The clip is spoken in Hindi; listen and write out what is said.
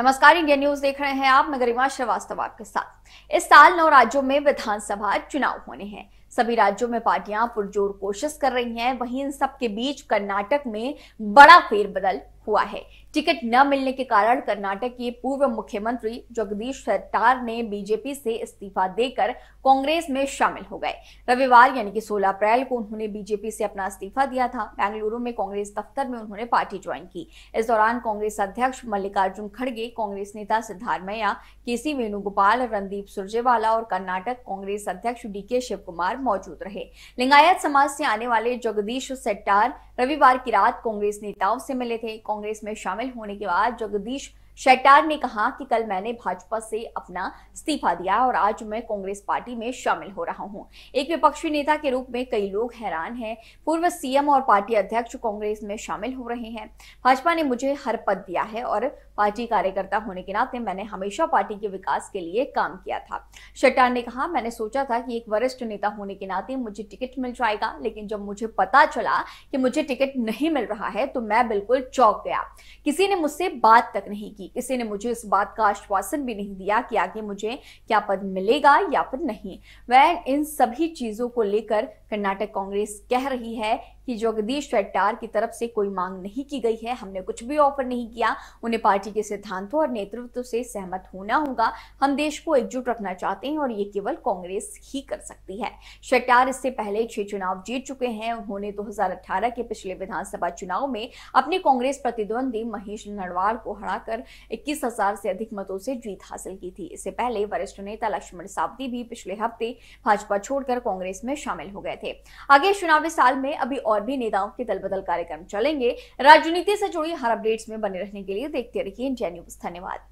नमस्कार इंडिया न्यूज देख रहे हैं आप मैं गरिमा श्रीवास्तव आपके साथ इस साल नौ राज्यों में विधानसभा चुनाव होने हैं सभी राज्यों में पार्टियां पुरजोर कोशिश कर रही हैं वहीं इन सबके बीच कर्नाटक में बड़ा फेरबदल हुआ है टिकट न मिलने के कारण कर्नाटक के पूर्व मुख्यमंत्री जगदीश सरकार ने बीजेपी से इस्तीफा देकर कांग्रेस में शामिल हो गए रविवार यानी कि 16 अप्रैल को उन्होंने बीजेपी से अपना इस्तीफा दिया था बेंगलुरु में कांग्रेस दफ्तर में उन्होंने पार्टी ज्वाइन की इस दौरान कांग्रेस अध्यक्ष मल्लिकार्जुन खड़गे कांग्रेस नेता सिद्धारमैया के सी वेणुगोपाल रणदीप सुरजेवाला और कर्नाटक कांग्रेस अध्यक्ष डी के शिव कुमार मौजूद रहे लिंगायत समाज से आने वाले जगदीश सेट्टार रविवार की रात कांग्रेस नेताओं से मिले थे कांग्रेस में शामिल होने के बाद जगदीश शेट्टार ने कहा कि कल मैंने भाजपा से अपना इस्तीफा दिया और आज मैं कांग्रेस पार्टी में शामिल हो रहा हूं एक विपक्षी नेता के रूप में कई लोग हैरान हैं पूर्व सीएम और पार्टी अध्यक्ष कांग्रेस में शामिल हो रहे हैं भाजपा ने मुझे हर पद दिया है और पार्टी कार्यकर्ता होने के नाते मैंने हमेशा पार्टी के विकास के लिए काम किया था शेट्टार ने कहा मैंने सोचा था कि एक वरिष्ठ नेता होने के नाते मुझे टिकट मिल जाएगा लेकिन जब मुझे पता चला कि मुझे टिकट नहीं मिल रहा है तो मैं बिल्कुल चौक गया किसी ने मुझसे बात तक नहीं की की किसी ने मुझे इस बात का आश्वासन भी नहीं दिया कि आगे मुझे क्या पद मिलेगा या फिर नहीं वह इन सभी चीज़ों को लेकर कर्नाटक कांग्रेस कह रही है कि जगदीश शेट्टार की तरफ से कोई मांग नहीं की गई है हमने कुछ भी ऑफर नहीं किया उन्हें पार्टी के सिद्धांतों और नेतृत्व से सहमत होना होगा हम देश को एकजुट रखना चाहते हैं और ये केवल कांग्रेस ही कर सकती है शेट्टार इससे पहले छह चुनाव जीत चुके हैं उन्होंने 2018 के पिछले विधानसभा चुनाव में अपने कांग्रेस प्रतिद्वंदी महेश नरवाल को हराकर इक्कीस हजार से अधिक मतों से जीत हासिल की थी इससे पहले वरिष्ठ नेता लक्ष्मण सावदी भी पिछले हफ्ते भाजपा छोड़कर कांग्रेस में शामिल हो गए थे आगे चुनावी साल में अभी और भी नेताओं के दल बदल कार्यक्रम चलेंगे राजनीति से जुड़ी हर अपडेट्स में बने रहने के लिए देखते रहिए इंडिया न्यूज धन्यवाद